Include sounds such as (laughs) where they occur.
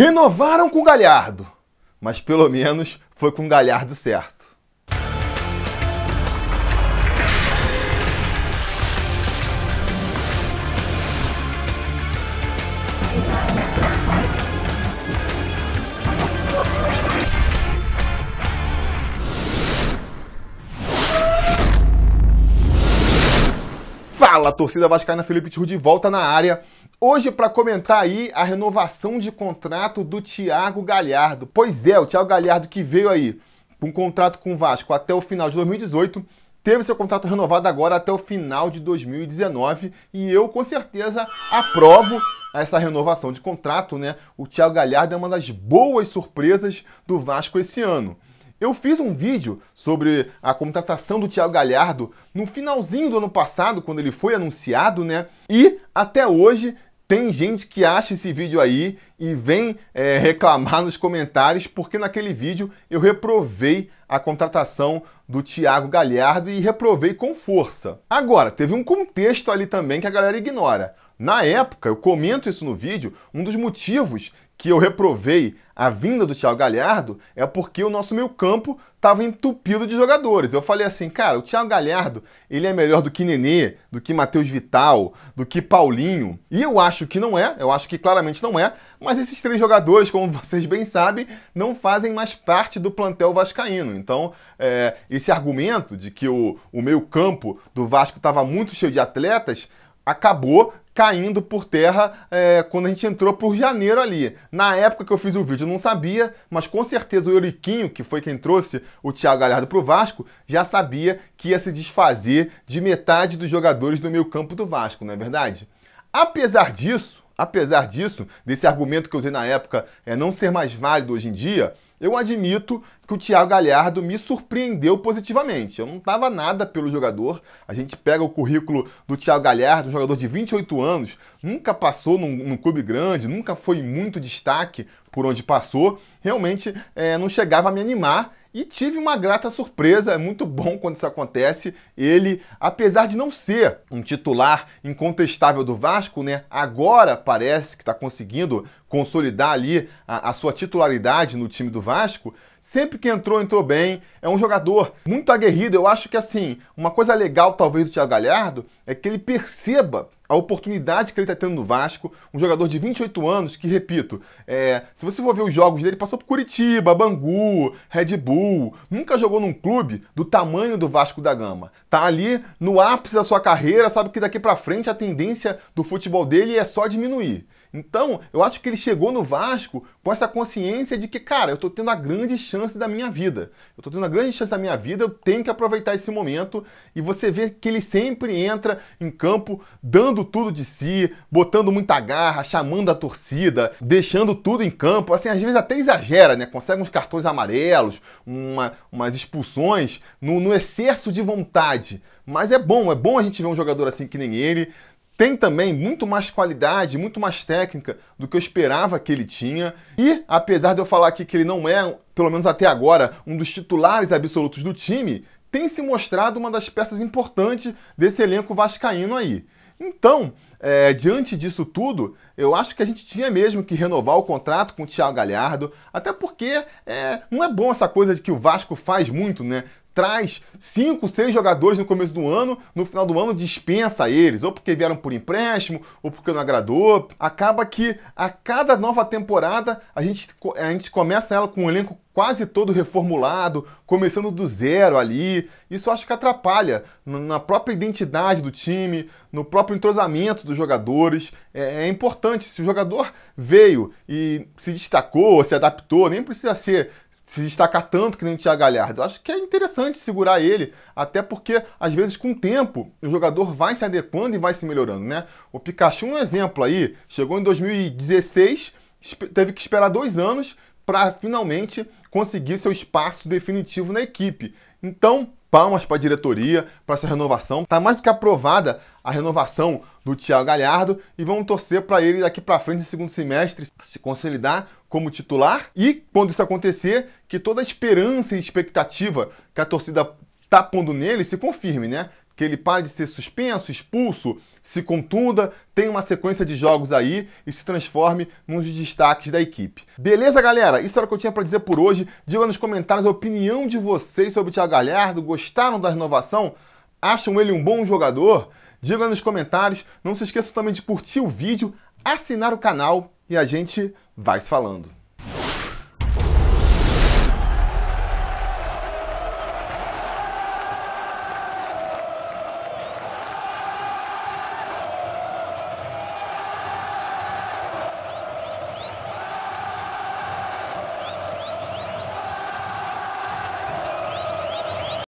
Renovaram com o Galhardo, mas pelo menos foi com o Galhardo certo. Fala, torcida vascaína, Felipe Tiru de volta na área. Hoje para comentar aí a renovação de contrato do Thiago Galhardo. Pois é, o Thiago Galhardo que veio aí com um contrato com o Vasco até o final de 2018, teve seu contrato renovado agora até o final de 2019 e eu com certeza aprovo essa renovação de contrato, né? O Thiago Galhardo é uma das boas surpresas do Vasco esse ano. Eu fiz um vídeo sobre a contratação do Thiago Galhardo no finalzinho do ano passado, quando ele foi anunciado, né? E até hoje tem gente que acha esse vídeo aí e vem é, (laughs) reclamar nos comentários porque naquele vídeo eu reprovei a contratação do Thiago Galhardo e reprovei com força. Agora, teve um contexto ali também que a galera ignora. Na época, eu comento isso no vídeo, um dos motivos que eu reprovei a vinda do Thiago Galhardo é porque o nosso meio campo estava entupido de jogadores. Eu falei assim, cara, o Thiago Galhardo, ele é melhor do que Nenê, do que Matheus Vital, do que Paulinho. E eu acho que não é, eu acho que claramente não é, mas esses três jogadores, como (laughs) vocês bem sabem, não fazem mais parte do plantel vascaíno. Então, é, esse argumento de que o, o meio campo do Vasco estava muito cheio de atletas acabou caindo por terra é, quando a gente entrou por janeiro ali. Na época que eu fiz o vídeo eu não sabia, mas com certeza o Euriquinho, que foi quem trouxe o Thiago Galhardo pro Vasco, já sabia que ia se desfazer de metade dos jogadores do meio campo do Vasco, não é verdade? Apesar disso, apesar disso, desse argumento que eu usei na época é não ser mais válido hoje em dia, eu admito que o Thiago Galhardo me surpreendeu positivamente. Eu não estava nada pelo jogador. A gente pega o currículo do Thiago Galhardo, um jogador de 28 anos, nunca passou num, num clube grande, nunca foi muito destaque por onde passou. Realmente é, não chegava a me animar e tive uma grata surpresa, é muito bom quando isso acontece. Ele, apesar de não ser um titular incontestável do Vasco, né, agora parece que está conseguindo consolidar ali a, a sua titularidade no time do Vasco. Sempre que entrou, entrou bem. É um jogador muito aguerrido. Eu acho que, assim, uma coisa legal, talvez, do Thiago Galhardo é que ele perceba a oportunidade que ele está tendo no Vasco. Um jogador de 28 anos que, repito, é, se você for ver os jogos dele, passou por Curitiba, Bangu, Red Bull. Nunca jogou num clube do tamanho do Vasco da Gama. Tá ali no ápice da sua carreira, sabe que daqui para frente a tendência do futebol dele é só diminuir. Então, eu acho que ele chegou no Vasco com essa consciência de que, cara, eu estou tendo a grande chance da minha vida. Eu estou tendo a grande chance da minha vida, eu tenho que aproveitar esse momento. E você vê que ele sempre entra em campo dando tudo de si, botando muita garra, chamando a torcida, deixando tudo em campo. Assim, às vezes até exagera, né? Consegue uns cartões amarelos, uma, umas expulsões no, no excesso de vontade. Mas é bom, é bom a gente ver um jogador assim que nem ele, tem também muito mais qualidade, muito mais técnica do que eu esperava que ele tinha. E, apesar de eu falar aqui que ele não é, pelo menos até agora, um dos titulares absolutos do time, tem se mostrado uma das peças importantes desse elenco vascaíno aí. Então, é, diante disso tudo, eu acho que a gente tinha mesmo que renovar o contrato com o Thiago Galhardo, até porque é, não é bom essa coisa de que o Vasco faz muito, né? traz cinco, seis jogadores no começo do ano, no final do ano dispensa eles, ou porque vieram por empréstimo, ou porque não agradou. Acaba que a cada nova temporada a gente, a gente começa ela com um elenco quase todo reformulado, começando do zero ali. Isso acho que atrapalha na própria identidade do time, no próprio entrosamento dos jogadores. É, é importante, se o jogador veio e se destacou, se adaptou, nem precisa ser se destacar tanto que nem o Thiago Galhardo. Eu acho que é interessante segurar ele, até porque, às vezes, com o tempo, o jogador vai se adequando e vai se melhorando, né? O Pikachu é um exemplo aí. Chegou em 2016, teve que esperar dois anos para finalmente conseguir seu espaço definitivo na equipe. Então, Palmas para a diretoria, para essa renovação. Tá mais do que aprovada a renovação do Thiago Galhardo e vamos torcer para ele daqui para frente, no segundo semestre, se consolidar como titular. E quando isso acontecer, que toda a esperança e expectativa que a torcida tá pondo nele se confirme, né? que ele pare de ser suspenso, expulso, se contunda, tenha uma sequência de jogos aí e se transforme num dos destaques da equipe. Beleza, galera? Isso era o que eu tinha para dizer por hoje. Diga nos comentários a opinião de vocês sobre o Thiago Galhardo. Gostaram da renovação? Acham ele um bom jogador? Diga nos comentários. Não se esqueça também de curtir o vídeo, assinar o canal e a gente vai se falando.